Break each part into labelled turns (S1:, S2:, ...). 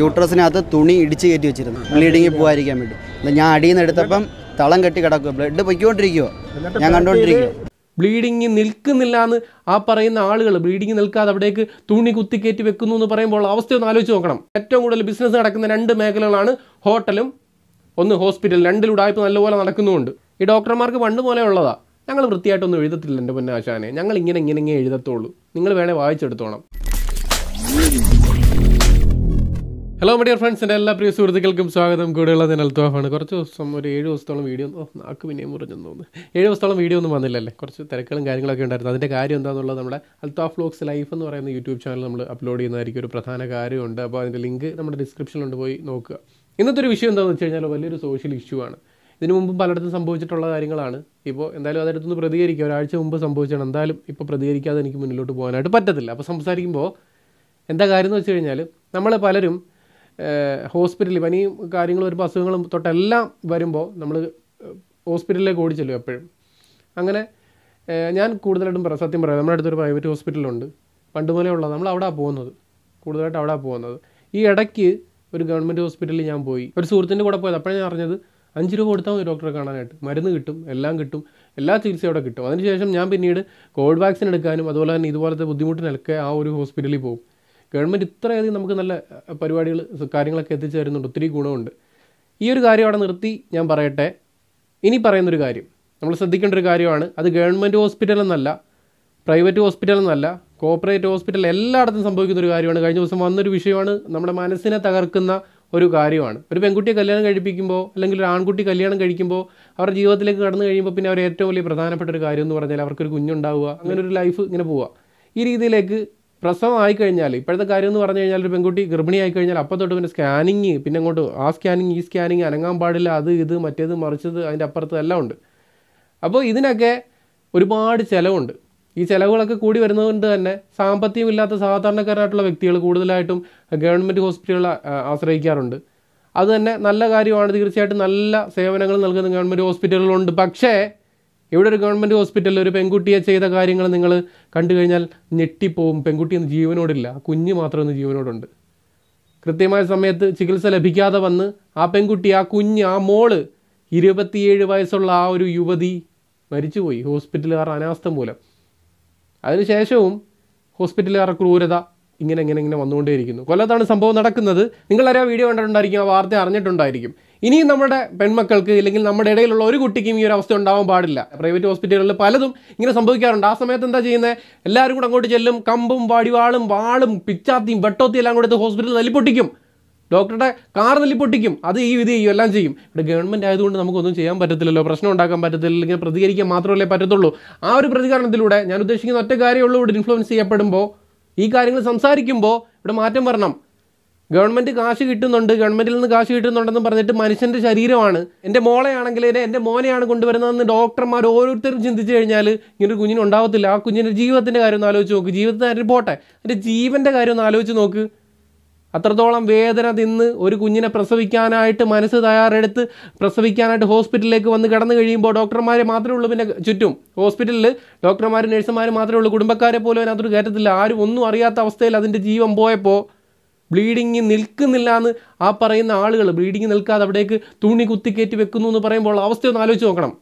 S1: യൂട്രസിനകത്ത് തുണി ഇടിച്ച് കയറ്റി വെച്ചിരുന്നു ബ്ലീഡിങ്ങിൽ പോകാതിരിക്കാൻ വേണ്ടി ഞാൻ അടിയിൽ നിന്ന് എടുത്തപ്പം തളം കെട്ടി കിടക്കുക ബ്ലഡ് പൊയ്ക്കൊണ്ടിരിക്കുവോ ഞാൻ കണ്ടുകൊണ്ടിരിക്കുവോ
S2: ബ്ലീഡിങ് നിൽക്കുന്നില്ല എന്ന് ആ പറയുന്ന ആളുകൾ ബ്ലീഡിങ് നിൽക്കാതെ അവിടേക്ക് തുണി കുത്തിക്കയറ്റി വെക്കുന്നു എന്ന് പറയുമ്പോൾ അവസ്ഥ ഒന്ന് ആലോചിച്ച് നോക്കണം ഏറ്റവും കൂടുതൽ ബിസിനസ് നടക്കുന്ന രണ്ട് മേഖലകളാണ് ഹോട്ടലും ഒന്ന് ഹോസ്പിറ്റൽ രണ്ടിൽ ഉടായ്പ നല്ലപോലെ നടക്കുന്നുമുണ്ട് ഈ ഡോക്ടർമാർക്ക് പണ്ട് പോലെ ഉള്ളതാ ഞങ്ങൾ വൃത്തിയായിട്ടൊന്നും എഴുതത്തില്ല എൻ്റെ പൊന്നാശാനെ ഞങ്ങൾ ഇങ്ങനെ ഇങ്ങനെ ഇങ്ങനെ എഴുതത്തുള്ളൂ നിങ്ങൾ വേണേൽ വായിച്ചെടുത്തോണം ഹലോ മഡിയർ ഫ്രണ്ട്സ് എൻ്റെ എല്ലാ പ്രിയ സുഹൃത്തുക്കൾക്കും സ്വാഗതം കൂടെയുള്ള ഞാൻ അൽത്തോഫാണ് കുറച്ച് ദിവസം ഒരു ഏഴ് ദിവസത്തോളം വീഡിയോ ഓ നാക്ക് പിന്നെയും മുറിഞ്ഞെന്ന് തോന്നുന്നു ഏഴ് ദിവസത്തോളം വീഡിയോ ഒന്നും വന്നില്ലല്ലേ കുറച്ച് തിരക്കുകളും കാര്യങ്ങളൊക്കെ ഉണ്ടായിരുന്നു അതിൻ്റെ കാര്യം എന്താണെന്നുള്ളത് നമ്മുടെ അൽത്താഫ് വ്ലോഗ്സ് ലൈഫ് എന്ന് പറയുന്ന യൂട്യൂബ് ചാനൽ നമ്മൾ അപ്ലോഡ് ചെയ്യുന്നതായിരിക്കും ഒരു പ്രധാന കാര്യമുണ്ട് അപ്പോൾ അതിൻ്റെ ലിങ്ക് നമ്മുടെ ഡിസ്ക്രിപ്ഷനിലുണ്ട് പോയി നോക്കുക ഇന്നത്തെ ഒരു വിഷയം എന്താണെന്ന് വെച്ച് കഴിഞ്ഞാൽ വലിയൊരു സോഷ്യൽ ഇഷ്യൂ ആണ് ഇതിനു മുമ്പും പലയിടത്തും സംഭവിച്ചിട്ടുള്ള കാര്യങ്ങളാണ് ഇപ്പോൾ എന്തായാലും അതിനടുത്തൊന്ന് പ്രതികരിക്കുക ഒരാഴ്ച മുമ്പ് സംഭവിച്ചാണ് എന്തായാലും ഇപ്പോൾ പ്രതികരിക്കാതെ എനിക്ക് മുന്നിലോട്ട് പോകാനായിട്ട് പറ്റത്തില്ല അപ്പോൾ സംസാരിക്കുമ്പോൾ എന്താ കാര്യം എന്ന് വെച്ച് കഴിഞ്ഞാൽ നമ്മൾ പലരും ഹോസ്പിറ്റലിൽ പനി കാര്യങ്ങളും ഒരുപാട് അസുഖങ്ങളും തൊട്ടെല്ലാം വരുമ്പോൾ നമ്മൾ ഹോസ്പിറ്റലിലേക്ക് ഓടിച്ചല്ലോ എപ്പോഴും അങ്ങനെ ഞാൻ കൂടുതലായിട്ടും പറയാം സത്യം പറയാം നമ്മുടെ അടുത്തൊരു പ്രൈവറ്റ് ഹോസ്പിറ്റലുണ്ട് പണ്ട് മുതലേ ഉള്ളത് നമ്മൾ അവിടെ പോകുന്നത് കൂടുതലായിട്ട് അവിടെ പോകുന്നത് ഈ ഇടയ്ക്ക് ഒരു ഗവൺമെൻറ് ഹോസ്പിറ്റലിൽ ഞാൻ പോയി ഒരു സുഹൃത്തിൻ്റെ കൂടെ പോയത് അപ്പോഴേ ഞാൻ അറിഞ്ഞത് അഞ്ച് രൂപ കൊടുത്താൽ മതി ഡോക്ടറെ കാണാനായിട്ട് മരുന്ന് കിട്ടും എല്ലാം കിട്ടും എല്ലാ ചികിത്സയും അവിടെ കിട്ടും അതിനുശേഷം ഞാൻ പിന്നീട് കോവിഡ് വാക്സിൻ എടുക്കാനും അതുപോലെ തന്നെ ഇതുപോലത്തെ ബുദ്ധിമുട്ടിനൊക്കെ ആ ഒരു ഹോസ്പിറ്റലിൽ പോകും ഗവൺമെൻറ് ഇത്രയധികം നമുക്ക് നല്ല പരിപാടികൾ കാര്യങ്ങളൊക്കെ എത്തിച്ചു തരുന്നുണ്ട് ഒത്തിരി ഗുണമുണ്ട് ഈ ഒരു കാര്യം അവിടെ നിർത്തി ഞാൻ പറയട്ടെ ഇനി പറയുന്നൊരു കാര്യം നമ്മൾ ശ്രദ്ധിക്കേണ്ട ഒരു കാര്യമാണ് അത് ഗവൺമെൻറ് ഹോസ്പിറ്റൽ എന്നല്ല പ്രൈവറ്റ് ഹോസ്പിറ്റൽ എന്നല്ല കോപ്പറേറ്റ് ഹോസ്പിറ്റൽ എല്ലായിടത്തും സംഭവിക്കുന്ന ഒരു കാര്യമാണ് കഴിഞ്ഞ ദിവസം വന്നൊരു വിഷയമാണ് നമ്മുടെ മനസ്സിനെ തകർക്കുന്ന ഒരു കാര്യമാണ് ഒരു പെൺകുട്ടിയെ കല്യാണം കഴിപ്പിക്കുമ്പോൾ അല്ലെങ്കിൽ ഒരു ആൺകുട്ടി കല്യാണം കഴിക്കുമ്പോൾ അവരുടെ ജീവിതത്തിലേക്ക് കടന്നു കഴിയുമ്പോൾ പിന്നെ അവർ ഏറ്റവും വലിയ പ്രധാനപ്പെട്ട ഒരു കാര്യം എന്ന് പറഞ്ഞാൽ അവർക്കൊരു കുഞ്ഞുണ്ടാവുക അങ്ങനെ ഒരു ലൈഫ് ഇങ്ങനെ പോവുക ഈ രീതിയിലേക്ക് പ്രസവം ആയിക്കഴിഞ്ഞാൽ ഇപ്പോഴത്തെ കാര്യം എന്ന് പറഞ്ഞു കഴിഞ്ഞാൽ ഒരു പെൺകുട്ടി ഗർഭിണി ആയിക്കഴിഞ്ഞാൽ അപ്പം തൊട്ട് പിന്നെ സ്കാനിങ് പിന്നെ അങ്ങോട്ട് ആ സ്കാനിങ് ഈ സ്കാനിങ് അനങ്ങാൻ പാടില്ല അത് ഇത് മറ്റേത് മറിച്ചത് അതിൻ്റെ അപ്പുറത്ത് എല്ലാം ഉണ്ട് അപ്പോൾ ഇതിനൊക്കെ ഒരുപാട് ചിലവുണ്ട് ഈ ചിലവുകളൊക്കെ കൂടി വരുന്നതുകൊണ്ട് തന്നെ സാമ്പത്തികമില്ലാത്ത സാധാരണക്കാരായിട്ടുള്ള വ്യക്തികൾ കൂടുതലായിട്ടും ഗവൺമെൻറ് ഹോസ്പിറ്റലുകളെ ആശ്രയിക്കാറുണ്ട് അത് തന്നെ നല്ല കാര്യമാണ് തീർച്ചയായിട്ടും നല്ല സേവനങ്ങൾ നൽകുന്ന ഗവൺമെൻറ് ഹോസ്പിറ്റലുകളുണ്ട് പക്ഷേ ഇവിടെ ഒരു ഗവൺമെൻറ് ഹോസ്പിറ്റലിൽ ഒരു പെൺകുട്ടിയെ ചെയ്ത കാര്യങ്ങൾ നിങ്ങൾ കണ്ടു കഴിഞ്ഞാൽ ഞെട്ടിപ്പോവും പെൺകുട്ടി ഒന്ന് ജീവനോടില്ല കുഞ്ഞ് മാത്രം ഒന്ന് ജീവനോടുണ്ട് കൃത്യമായ സമയത്ത് ചികിത്സ ലഭിക്കാതെ വന്ന് ആ പെൺകുട്ടി ആ കുഞ്ഞ് ആ മോള് ഇരുപത്തിയേഴ് വയസ്സുള്ള ആ ഒരു യുവതി മരിച്ചുപോയി ഹോസ്പിറ്റലുകാർ അനാസ്ഥം മൂലം അതിനുശേഷവും ഹോസ്പിറ്റലുകാർ ക്രൂരത ഇങ്ങനെ ഇങ്ങനെ ഇങ്ങനെ വന്നുകൊണ്ടേയിരിക്കുന്നു കൊല്ലത്താണ് സംഭവം നടക്കുന്നത് നിങ്ങളാരും വീഡിയോ കണ്ടിട്ടുണ്ടായിരിക്കും ആ വാർത്ത അറിഞ്ഞിട്ടുണ്ടായിരിക്കും ഇനിയും നമ്മുടെ പെൺമക്കൾക്ക് ഇല്ലെങ്കിൽ നമ്മുടെ ഇടയിലുള്ള ഒരു കുട്ടിക്കും ഈ ഒരു അവസ്ഥ ഉണ്ടാവാൻ പാടില്ല പ്രൈവറ്റ് ഹോസ്പിറ്റലുകളിൽ പലതും ഇങ്ങനെ സംഭവിക്കാറുണ്ട് ആ സമയത്ത് എന്താ ചെയ്യുന്നത് എല്ലാവരും കൂടെ അങ്ങോട്ട് ചെല്ലും കമ്പും വടിവാളും വാളും പിച്ചാത്തിയും വെട്ടോത്തിയും എല്ലാം കൂടെ ഹോസ്പിറ്റലിൽ തല്ലിപ്പൊട്ടിക്കും ഡോക്ടറുടെ കാർ തല്ലിപ്പൊട്ടിക്കും അത് ഈ വിധി ചെയ്യും എല്ലാം ചെയ്യും ഇവിടെ ഗവൺമെൻറ് ആയതുകൊണ്ട് നമുക്കൊന്നും ചെയ്യാൻ പറ്റത്തില്ലല്ലോ പ്രശ്നം ഉണ്ടാക്കാൻ പറ്റത്തില്ല ഇങ്ങനെ പ്രതികരിക്കാൻ മാത്രമല്ലേ പറ്റത്തുള്ളൂ ആ ഒരു പ്രതികരണത്തിലൂടെ ഞാൻ ഉദ്ദേശിക്കുന്ന ഒറ്റ കാര്യമുള്ളൂ ഇവിടെ ഇൻഫ്ലുവൻസ് ചെയ്യപ്പെടുമ്പോൾ ഈ കാര്യങ്ങൾ സംസാരിക്കുമ്പോൾ ഇവിടെ മാറ്റം വരണം ഗവൺമെൻറ് കാശ് കിട്ടുന്നുണ്ട് ഗവൺമെൻറ്റിൽ നിന്ന് കാശ് കിട്ടുന്നുണ്ടെന്ന് പറഞ്ഞിട്ട് മനുഷ്യൻ്റെ ശരീരമാണ് എൻ്റെ മോളെയാണെങ്കിൽ എൻ്റെ മോനെയാണ് കൊണ്ടുവരുന്നതെന്ന് ഡോക്ടർമാർ ഓരോരുത്തരും ചിന്തിച്ചു കഴിഞ്ഞാൽ ഇങ്ങനൊരു കുഞ്ഞിന് ഉണ്ടാവത്തില്ല ആ കുഞ്ഞിൻ്റെ ജീവിതത്തിൻ്റെ കാര്യം ഒന്ന് ആലോചിച്ച് നോക്ക് ജീവിതത്തിൻ്റെ കാര്യം പോട്ടെ എൻ്റെ ജീവൻ്റെ കാര്യം ഒന്ന് ആലോചിച്ച് നോക്ക് അത്രത്തോളം വേദന തിന്ന് ഒരു കുഞ്ഞിനെ പ്രസവിക്കാനായിട്ട് മനസ്സ് തയ്യാറെടുത്ത് പ്രസവിക്കാനായിട്ട് ഹോസ്പിറ്റലിലേക്ക് വന്ന് കടന്നു കഴിയുമ്പോൾ ഡോക്ടർമാരെ മാത്രമേ ഉള്ളൂ പിന്നെ ചുറ്റും ഹോസ്പിറ്റലിൽ ഡോക്ടർമാരും നഴ്സുമാരും മാത്രമേ ഉള്ളൂ കുടുംബക്കാരെ പോലും അതിനകത്തൊരു കയറ്റത്തില്ല ആരും ഒന്നും അറിയാത്ത അവസ്ഥയിൽ അതിൻ്റെ ജീവൻ പോയപ്പോൾ ബ്ലീഡിങ് നിൽക്കുന്നില്ല എന്ന് ആ പറയുന്ന ആളുകൾ ബ്ലീഡിങ് നിൽക്കാതെ അവിടേക്ക് തുണി കുത്തിക്കയറ്റി വെക്കുന്നു എന്ന് പറയുമ്പോൾ അവസ്ഥയൊന്ന് ആലോചിച്ച് നോക്കണം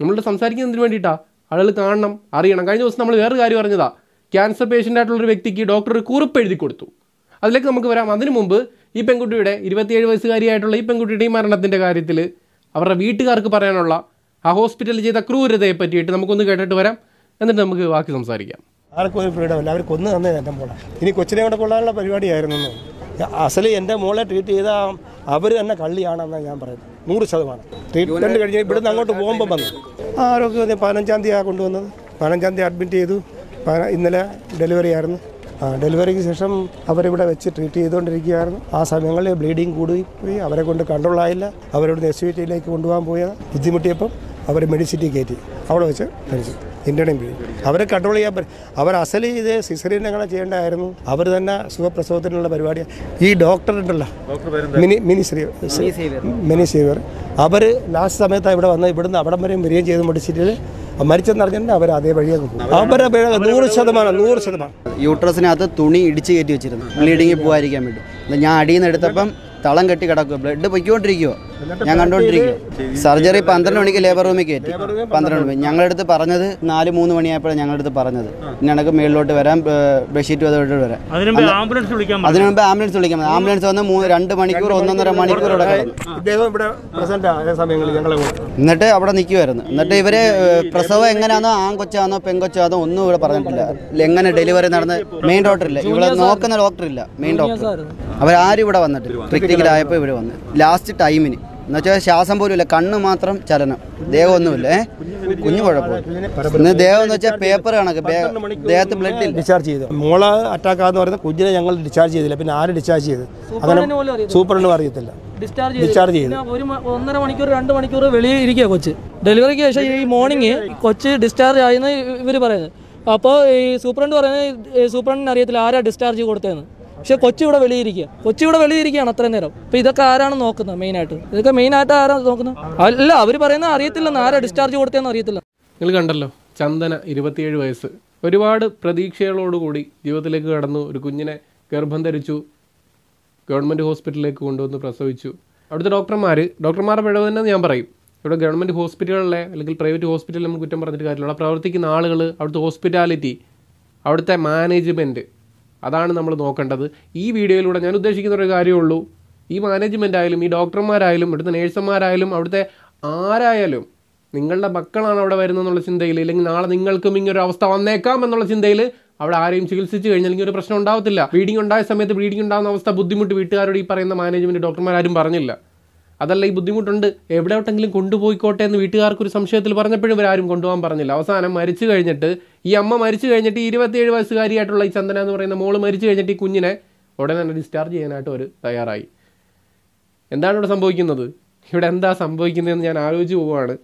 S2: നമ്മളുടെ സംസാരിക്കുന്നതിന് വേണ്ടിയിട്ടാണ് ആളുകൾ കാണണം അറിയണം കഴിഞ്ഞ ദിവസം നമ്മൾ വേറൊരു കാര്യം പറഞ്ഞതാ ക്യാൻസർ പേഷ്യൻ്റ് ആയിട്ടുള്ളൊരു വ്യക്തിക്ക് ഡോക്ടർ ഒരു കുറിപ്പ് എഴുതി കൊടുത്തു അതിലേക്ക് നമുക്ക് വരാം അതിനു മുമ്പ് ഈ പെൺകുട്ടിയുടെ ഇരുപത്തിയേഴ് വയസ്സുകാരിയായിട്ടുള്ള ഈ പെൺകുട്ടിയുടെ ഈ മരണത്തിൻ്റെ കാര്യത്തിൽ അവരുടെ വീട്ടുകാർക്ക് പറയാനുള്ള ആ ഹോസ്പിറ്റലിൽ ചെയ്ത ക്രൂരതയെ പറ്റിയിട്ട് നമുക്കൊന്ന് കേട്ടിട്ട് വരാം എന്നിട്ട് നമുക്ക് ബാക്കി സംസാരിക്കാം
S3: ആർക്കും ഒരു ഫ്രീഡം ഇല്ല അവർ കൊന്നു തന്നെ എൻ്റെ മോളെ ഇനി കൊച്ചിനെ കൊണ്ട് കൊള്ളാനുള്ള പരിപാടിയായിരുന്നു അസല് എൻ്റെ മോളെ ട്രീറ്റ് ചെയ്ത അവർ തന്നെ കള്ളിയാണെന്നാണ് ഞാൻ പറയുന്നത് നൂറ് ശതമാനം ട്രീറ്റ്മെൻറ്റ് കഴിഞ്ഞ് ഇവിടുന്ന് അങ്ങോട്ട് പോകുമ്പോൾ വന്നു ആരോഗ്യം പതിനഞ്ചാം ആ കൊണ്ടുവന്നത് പതിനഞ്ചാം തീയതി അഡ്മിറ്റ് ചെയ്തു ഇന്നലെ ഡെലിവറി ആയിരുന്നു ആ ഡെലിവറിക്ക് ശേഷം അവരിവിടെ വെച്ച് ട്രീറ്റ് ചെയ്തുകൊണ്ടിരിക്കുകയായിരുന്നു ആ സമയങ്ങളിൽ ബ്ലീഡിങ് കൂടിപ്പോയി അവരെ കൊണ്ട് കണ്ട്രോളായില്ല ആയില്ല അവരോട് എസ് വി ടിയിലേക്ക് കൊണ്ടുപോകാൻ പോയ ബുദ്ധിമുട്ടിയപ്പം അവർ മെഡിസിറ്റി കയറ്റി അവിടെ വെച്ച് മരിച്ചു ഇന്ത്യയുടെയും പിഴി അവരെ കൺട്രോൾ ചെയ്യാൻ പറ്റും അവർ അസൽ ഇത് സിസറിയൻ ചെയ്യേണ്ടായിരുന്നു അവർ തന്നെ സുഖപ്രസവത്തിനുള്ള പരിപാടിയാണ് ഈ ഡോക്ടർ ഉണ്ടല്ലോ മിനി മിനി ശ്രീ മിനി സീവർ അവർ ലാസ്റ്റ് സമയത്ത് ഇവിടെ വന്ന് ഇവിടുന്ന് അവിടം വരെയും വരികയും ചെയ്ത് മടിച്ചിട്ട് മരിച്ചെന്നറിഞ്ഞിട്ട് അവർ അതേ വഴിയെ
S1: അവരുടെ നൂറ് ശതമാനം നൂറ് ശതമാനം യൂട്രസിനകത്ത് തുണി ഇടിച്ച് കയറ്റി വെച്ചിരുന്നു ബ്ലീഡിങ്ങിൽ പോകാതിരിക്കാൻ വേണ്ടി ഞാൻ അടിയിൽ നിന്ന് എടുത്തപ്പം തളം കെട്ടി കിടക്കുക ബ്ലഡ് പൊയ്ക്കൊണ്ടിരിക്കുവോ
S3: ഞാൻ കണ്ടുകൊണ്ടിരിക്കും
S1: സർജറി പന്ത്രണ്ട് മണിക്ക് ലേബർ റൂമിൽ കയറ്റി പന്ത്രണ്ട് മണി ഞങ്ങളുടെ അടുത്ത് പറഞ്ഞത് നാല് മൂന്ന് മണിയായപ്പോഴാണ് ഞങ്ങളുടെ അടുത്ത് പറഞ്ഞത് എനിക്ക് മേളിലോട്ട് വരാം ബെഡ്ഷീറ്റ് അതോട്ട് വരാം അതിനു മുമ്പ് ആംബുലൻസ് വിളിക്കാം ആംബുലൻസ് വന്ന് രണ്ട് മണിക്കൂർ ഒന്നൊന്നര മണിക്കൂർ ഇവിടെ എന്നിട്ട് അവിടെ നിൽക്കുമായിരുന്നു എന്നിട്ട് ഇവര് പ്രസവം എങ്ങനെയാണോ ആൺകൊച്ചാണോ പെൺകൊച്ചാണോ ഒന്നും ഇവിടെ പറഞ്ഞിട്ടില്ല എങ്ങനെ ഡെലിവറി നടന്ന് മെയിൻ ഡോക്ടർ ഇല്ല ഇവിടെ നോക്കുന്ന ഡോക്ടർ ഇല്ല മെയിൻ ഡോക്ടർ അവരാരും ഇവിടെ വന്നിട്ട് ക്രിറ്റിക്കലായപ്പോൾ ഇവിടെ വന്ന് ലാസ്റ്റ് ടൈമിന് എന്നുവെച്ചാൽ ശ്വാസം പോലും ഇല്ല കണ്ണ് മാത്രം ചലനം ദേഹമൊന്നുമില്ല കുഞ്ഞു കുഴപ്പം ഇന്ന് ദേഹം എന്ന് വെച്ചാൽ പേപ്പർ കണക്ക് ദേഹത്ത്
S3: ബ്ലഡിൽ ഡിസ്ചാർജ് ചെയ്തു മോള് അറ്റാക്ക് ആന്ന് പറയുന്ന കുഞ്ഞിനെ ഞങ്ങൾ ഡിസ്ചാർജ് ചെയ്തില്ല പിന്നെ ആര് ഡിസ്ചാർജ് ചെയ്ത് അങ്ങനെ സൂപ്രണ്ടും അറിയത്തില്ല ഡിസ്ചാർജ് ചെയ്തു ഒരു ഒന്നര മണിക്കൂർ രണ്ട് മണിക്കൂർ വെളിയിൽ ഇരിക്കുക കൊച്ച് ഡെലിവറിക്ക് ശേഷം ഈ മോർണിംഗ് കൊച്ച് ഡിസ്ചാർജ് ആയെന്ന് ഇവർ പറയുന്നത് അപ്പോൾ ഈ സൂപ്രണ്ട് പറയുന്നത് സൂപ്രണ്ടിന് അറിയത്തില്ല ആരാ ഡിസ്ചാർജ് കൊടുത്തതെന്ന് പക്ഷെ കൊച്ചു ഇവിടെ വെളിയിരിക്കുക കൊച്ചു ഇവിടെ വെളിയിരിക്കുകയാണ് അത്രയും നേരം അപ്പൊ ഇതൊക്കെ ആരാണ് നോക്കുന്നത് മെയിനായിട്ട് ഇതൊക്കെ മെയിനായിട്ട് ആരാണ് നോക്കുന്നത് അല്ല അവർ പറയുന്നത് അറിയത്തില്ല ആരാ ഡിസ്ചാർജ് കൊടുത്തതെന്ന് അറിയത്തില്ല
S2: നിങ്ങൾ കണ്ടല്ലോ ചന്ദന ഇരുപത്തിയേഴ് വയസ്സ് ഒരുപാട് പ്രതീക്ഷകളോടുകൂടി ജീവിതത്തിലേക്ക് കടന്നു ഒരു കുഞ്ഞിനെ ഗർഭം ധരിച്ചു ഗവൺമെൻറ് ഹോസ്പിറ്റലിലേക്ക് കൊണ്ടുവന്ന് പ്രസവിച്ചു അവിടുത്തെ ഡോക്ടർമാർ ഡോക്ടർമാരുടെ പിഴവ് തന്നെ ഞാൻ പറയും ഇവിടെ ഗവൺമെൻറ് ഹോസ്പിറ്റലുകളിലെ അല്ലെങ്കിൽ പ്രൈവറ്റ് ഹോസ്പിറ്റലിൽ നമ്മൾ കുറ്റം പറഞ്ഞിട്ട് കാര്യമില്ല അവിടെ പ്രവർത്തിക്കുന്ന ആളുകൾ അവിടുത്തെ ഹോസ്പിറ്റാലിറ്റി അവിടുത്തെ മാനേജ്മെൻറ്റ് അതാണ് നമ്മൾ നോക്കേണ്ടത് ഈ വീഡിയോയിലൂടെ ഞാൻ ഉദ്ദേശിക്കുന്ന ഒരു കാര്യമുള്ളൂ ഈ മാനേജ്മെൻ്റ് ആയാലും ഈ ഡോക്ടർമാരായാലും ഇവിടുത്തെ നേഴ്സന്മാരായാലും അവിടുത്തെ ആരായാലും നിങ്ങളുടെ മക്കളാണ് അവിടെ വരുന്നതെന്നുള്ള ചിന്തയിൽ അല്ലെങ്കിൽ നാളെ നിങ്ങൾക്കും ഇങ്ങനെ ഒരു അവസ്ഥ വന്നേക്കാം എന്നുള്ള ചിന്തയിൽ അവിടെ ആരെയും ചികിത്സിച്ച് കഴിഞ്ഞാൽ ഒരു പ്രശ്നം ഉണ്ടാവത്തില്ല ബ്ലീഡിംഗ് ഉണ്ടായ സമയത്ത് ബ്ലീഡിംഗ് ഉണ്ടാകുന്ന അവസ്ഥ ബുദ്ധിമുട്ട് വീട്ടുകാരോട് ഈ പറയുന്ന മാനേജ്മെൻറ്റ് ഡോക്ടർമാരാരും പറഞ്ഞില്ല അതല്ല ഈ ബുദ്ധിമുട്ടുണ്ട് എവിടെയോട്ടെങ്കിലും കൊണ്ടുപോയിക്കോട്ടെ എന്ന് വീട്ടുകാർക്കൊരു സംശയത്തിൽ പറഞ്ഞപ്പോഴും ഇവരാരും കൊണ്ടുപോകാൻ പറഞ്ഞില്ല അവസാനം മരിച്ചു കഴിഞ്ഞിട്ട് ഈ അമ്മ മരിച്ചു കഴിഞ്ഞിട്ട് ഈ ഇരുപത്തിയേഴ് വയസ്സുകാരിയായിട്ടുള്ള ഈ ചന്ദന എന്ന് പറയുന്ന മോള് മരിച്ചു കഴിഞ്ഞിട്ട് ഈ കുഞ്ഞിനെ ഉടനെ തന്നെ ഡിസ്ചാർജ് ചെയ്യാനായിട്ട് അവർ തയ്യാറായി എന്താണ് ഇവിടെ സംഭവിക്കുന്നത് ഇവിടെ എന്താ സംഭവിക്കുന്നതെന്ന് ഞാൻ ആലോചിച്ച് പോവുകയാണ്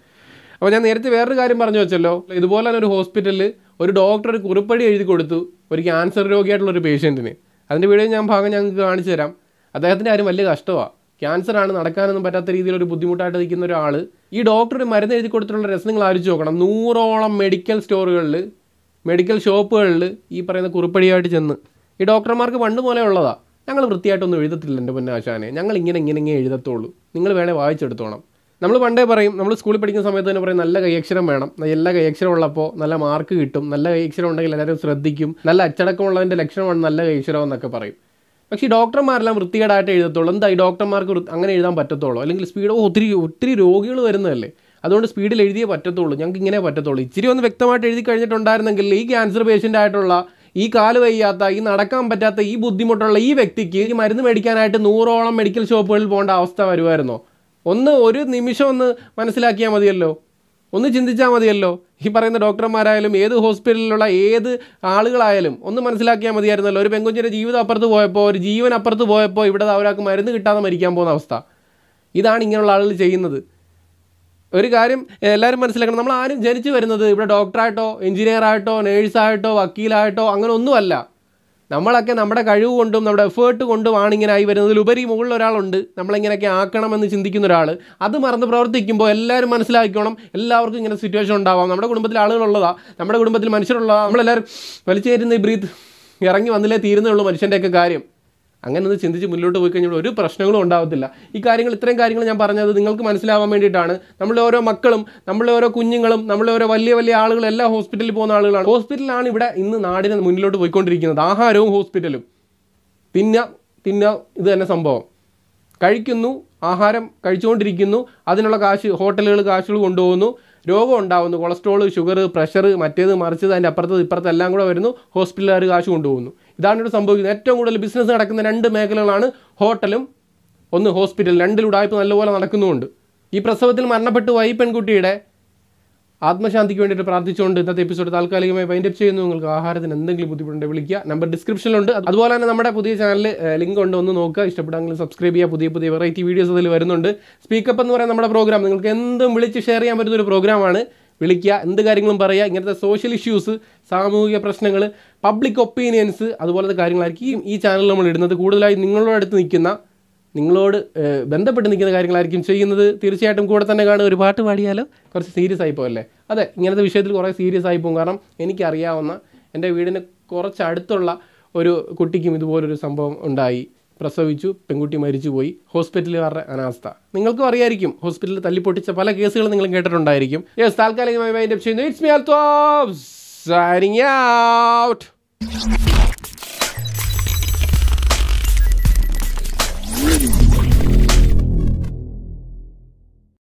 S2: അപ്പോൾ ഞാൻ നേരത്തെ വേറൊരു കാര്യം പറഞ്ഞു വെച്ചല്ലോ ഇതുപോലെ തന്നെ ഒരു ഹോസ്പിറ്റലിൽ ഒരു ഡോക്ടർ ഒരു കുറിപ്പടി എഴുതി കൊടുത്തു ഒരു ക്യാൻസർ രോഗിയായിട്ടുള്ള ഒരു പേഷ്യൻറ്റിന് അതിൻ്റെ വീഡിയോ ഞാൻ ഭാഗം ഞങ്ങൾക്ക് കാണിച്ചു തരാം അദ്ദേഹത്തിൻ്റെ ആരും വലിയ കഷ്ടമാണ് ക്യാൻസറാണ് നടക്കാനൊന്നും പറ്റാത്ത രീതിയിൽ ഒരു ബുദ്ധിമുട്ടായിട്ട് നിൽക്കുന്ന ഒരാൾ ഈ ഡോക്ടർ മരുന്ന് എഴുതി കൊടുത്തിട്ടുള്ള രസങ്ങൾ ആലോചിച്ച് നോക്കണം നൂറോളം മെഡിക്കൽ സ്റ്റോറുകളിൽ മെഡിക്കൽ ഷോപ്പുകളിൽ ഈ പറയുന്ന കുറിപ്പടിയായിട്ട് ചെന്ന് ഈ ഡോക്ടർമാർക്ക് പണ്ട് പോലെ ഉള്ളതാണ് ഞങ്ങൾ വൃത്തിയായിട്ടൊന്നും എഴുതത്തില്ല എൻ്റെ പൊന്നാശാനെ ഞങ്ങൾ ഇങ്ങനെ ഇങ്ങനെ ഇങ്ങനെ എഴുതത്തുള്ളൂ നിങ്ങൾ വേണേൽ വായിച്ചെടുത്തോണം നമ്മൾ പണ്ടേ പറയും നമ്മൾ സ്കൂളിൽ പഠിക്കുന്ന സമയത്ത് തന്നെ പറയും നല്ല കൈയക്ഷരം വേണം എല്ലാ കൈയക്ഷരം ഉള്ളപ്പോൾ നല്ല മാർക്ക് കിട്ടും നല്ല കൈയക്ഷരം ഉണ്ടെങ്കിൽ എല്ലാവരും ശ്രദ്ധിക്കും നല്ല അച്ചടക്കമുള്ളതിൻ്റെ ലക്ഷണമാണ് നല്ല കൈയക്ഷരം എന്നൊക്കെ പറയും പക്ഷേ ഈ ഡോക്ടർമാരെല്ലാം വൃത്തികേടായിട്ട് എഴുതത്തുള്ളൂ എന്താ ഈ ഡോക്ടർമാർക്ക് അങ്ങനെ എഴുതാൻ പറ്റത്തുള്ളൂ അല്ലെങ്കിൽ സ്പീഡ് ഒത്തിരി ഒത്തിരി രോഗികൾ വരുന്നതല്ലേ അതുകൊണ്ട് സ്പീഡിൽ എഴുതിയേ പറ്റത്തുള്ളൂ ഞങ്ങൾക്ക് ഇങ്ങനെ പറ്റത്തുള്ളൂ ഇച്ചിരി ഒന്ന് വ്യക്തമായിട്ട് എഴുതി കഴിഞ്ഞിട്ടുണ്ടായിരുന്നെങ്കിൽ ഈ ക്യാൻസർ പേഷ്യൻ്റ് ആയിട്ടുള്ള ഈ കാല് വയ്യാത്ത ഈ നടക്കാൻ പറ്റാത്ത ഈ ബുദ്ധിമുട്ടുള്ള ഈ വ്യക്തിക്ക് ഈ മരുന്ന് മേടിക്കാനായിട്ട് നൂറോളം മെഡിക്കൽ ഷോപ്പുകളിൽ പോകേണ്ട അവസ്ഥ വരുമായിരുന്നോ ഒന്ന് ഒരു നിമിഷം ഒന്ന് മനസ്സിലാക്കിയാൽ മതിയല്ലോ ഒന്ന് ചിന്തിച്ചാൽ മതിയല്ലോ ഈ പറയുന്ന ഡോക്ടർമാരായാലും ഏത് ഹോസ്പിറ്റലിലുള്ള ഏത് ആളുകളായാലും ഒന്ന് മനസ്സിലാക്കിയാൽ മതിയായിരുന്നല്ലോ ഒരു പെങ്കുഞ്ഞിൻ്റെ ജീവിതം അപ്പുറത്ത് പോയപ്പോൾ ഒരു ജീവൻ അപ്പുറത്ത് പോയപ്പോൾ ഇവിടെ അവരാൾക്ക് മരുന്ന് കിട്ടാതെ മരിക്കാൻ പോകുന്ന അവസ്ഥ ഇതാണ് ഇങ്ങനെയുള്ള ആളുകൾ ചെയ്യുന്നത് ഒരു കാര്യം എല്ലാവരും മനസ്സിലാക്കണം നമ്മൾ ആരും ജനിച്ചു വരുന്നത് ഇവിടെ ഡോക്ടറായിട്ടോ എഞ്ചിനീയറായിട്ടോ നേഴ്സായിട്ടോ വക്കീലായിട്ടോ അങ്ങനെ ഒന്നുമല്ല നമ്മളൊക്കെ നമ്മുടെ കഴിവ് കൊണ്ടും നമ്മുടെ എഫേർട്ട് കൊണ്ടുമാണ് ഇങ്ങനെ ആയി വരുന്നതിലുപരി മുകളിൽ ഒരാളുണ്ട് നമ്മളിങ്ങനെയൊക്കെ ആക്കണമെന്ന് ചിന്തിക്കുന്ന ഒരാൾ അത് മറന്ന് പ്രവർത്തിക്കുമ്പോൾ എല്ലാവരും മനസ്സിലാക്കണം എല്ലാവർക്കും ഇങ്ങനെ സിറ്റുവേഷൻ ഉണ്ടാവാം നമ്മുടെ കുടുംബത്തിൽ ആളുകളുള്ളതാണ് നമ്മുടെ കുടുംബത്തിൽ മനുഷ്യരുള്ളതാണ് നമ്മളെല്ലാവരും വലിച്ചേരുന്ന ഈ ബ്രീത്ത് ഇറങ്ങി വന്നില്ലേ ഉള്ളൂ മനുഷ്യൻ്റെയൊക്കെ കാര്യം അങ്ങനെ ഒന്ന് ചിന്തിച്ച് മുന്നോട്ട് പോയി കഴിഞ്ഞാൽ ഒരു പ്രശ്നങ്ങളും ഉണ്ടാവത്തില്ല ഈ കാര്യങ്ങൾ ഇത്രയും കാര്യങ്ങൾ ഞാൻ പറഞ്ഞത് നിങ്ങൾക്ക് മനസ്സിലാവാൻ വേണ്ടിയിട്ടാണ് നമ്മളെ ഓരോ മക്കളും നമ്മളെ ഓരോ കുഞ്ഞുങ്ങളും നമ്മളെ ഓരോ വലിയ വലിയ ആളുകൾ എല്ലാം ഹോസ്പിറ്റലിൽ പോകുന്ന ആളുകളാണ് ഹോസ്പിറ്റലാണ് ഇവിടെ ഇന്ന് നാടിനെ മുന്നിലോട്ട് പോയിക്കൊണ്ടിരിക്കുന്നത് ആഹാരവും ഹോസ്പിറ്റലും തിന്ന തിന്ന ഇത് തന്നെ സംഭവം കഴിക്കുന്നു ആഹാരം കഴിച്ചുകൊണ്ടിരിക്കുന്നു അതിനുള്ള കാശ് ഹോട്ടലുകൾ കാശുകൾ കൊണ്ടുപോകുന്നു രോഗം ഉണ്ടാവുന്നു കൊളസ്ട്രോൾ ഷുഗർ പ്രഷർ മറ്റേത് മറിച്ചത് അതിൻ്റെ അപ്പുറത്തത് ഇപ്പുറത്തെല്ലാം എല്ലാം കൂടെ വരുന്നു ഹോസ്പിറ്റലുകാർ കാശ് കൊണ്ടുപോകുന്നു ഇതാണ് ഇവിടെ സംഭവിക്കുന്നത് ഏറ്റവും കൂടുതൽ ബിസിനസ് നടക്കുന്ന രണ്ട് മേഖലകളാണ് ഹോട്ടലും ഒന്ന് ഹോസ്പിറ്റൽ രണ്ടിലുടായ്പ നല്ലപോലെ നടക്കുന്നുമുണ്ട് ഈ പ്രസവത്തിൽ മരണപ്പെട്ടു വൈ പെൺകുട്ടിയുടെ ആത്മശാന്തിക്ക് വേണ്ടിയിട്ട് പ്രാർത്ഥിച്ചുകൊണ്ട് ഇന്നത്തെ എപ്പിസോഡ് താൽക്കാലികമായി വൈൻഡപ്പ് ചെയ്യുന്നു നിങ്ങൾക്ക് ആഹാരത്തിന് എന്തെങ്കിലും ബുദ്ധിമുട്ടുണ്ടെങ്കിൽ വിളിക്കുക നമ്പർ ഡിസ്ക്രിപ്ഷനിലുണ്ട് അതുപോലെ തന്നെ നമ്മുടെ പുതിയ ചാനൽ ലിങ്ക് ഉണ്ട് ഒന്ന് നോക്കുക ഇഷ്ടപ്പെടാമെങ്കിൽ സബ്സ്ക്രൈബ് ചെയ്യുക പുതിയ പുതിയ വെറൈറ്റി വീഡിയോസ് അതിൽ വരുന്നുണ്ട് സ്പീക്കപ്പ് എന്ന് പറയുന്ന നമ്മുടെ പ്രോഗ്രാം നിങ്ങൾക്ക് എന്തും വിളിച്ച് ഷെയർ ചെയ്യാൻ പറ്റുന്ന ഒരു പ്രോഗ്രാമാണ് വിളിക്കുക എന്ത് കാര്യങ്ങളും പറയുക ഇങ്ങനത്തെ സോഷ്യൽ ഇഷ്യൂസ് സാമൂഹിക പ്രശ്നങ്ങൾ പബ്ലിക് ഒപ്പീനിയൻസ് അതുപോലത്തെ കാര്യങ്ങളായിരിക്കും ഈ ചാനൽ നമ്മൾ ഇടുന്നത് കൂടുതലായി നിങ്ങളുടെ അടുത്ത് നിൽക്കുന്ന നിങ്ങളോട് ബന്ധപ്പെട്ട് നിൽക്കുന്ന കാര്യങ്ങളായിരിക്കും ചെയ്യുന്നത് തീർച്ചയായിട്ടും കൂടെ തന്നെ കാണും ഒരു പാട്ട് പാടിയാലോ കുറച്ച് സീരിയസ് ആയി പോകല്ലേ അതെ ഇങ്ങനത്തെ വിഷയത്തിൽ കുറേ സീരിയസ് ആയി പോകും കാരണം എനിക്കറിയാവുന്ന എൻ്റെ വീടിന് കുറച്ച് അടുത്തുള്ള ഒരു കുട്ടിക്കും ഇതുപോലൊരു സംഭവം ഉണ്ടായി പ്രസവിച്ചു പെൺകുട്ടി മരിച്ചുപോയി ഹോസ്പിറ്റലുകാരുടെ അനാസ്ഥ നിങ്ങൾക്കും അറിയായിരിക്കും ഹോസ്പിറ്റലിൽ തല്ലിപ്പൊട്ടിച്ച പല കേസുകളും നിങ്ങൾ കേട്ടിട്ടുണ്ടായിരിക്കും യെസ് താൽക്കാലികമായി മൈൻഡ് അപ്പ് ചെയ്യുന്നു ഇറ്റ്സ് മി ഔട്ട്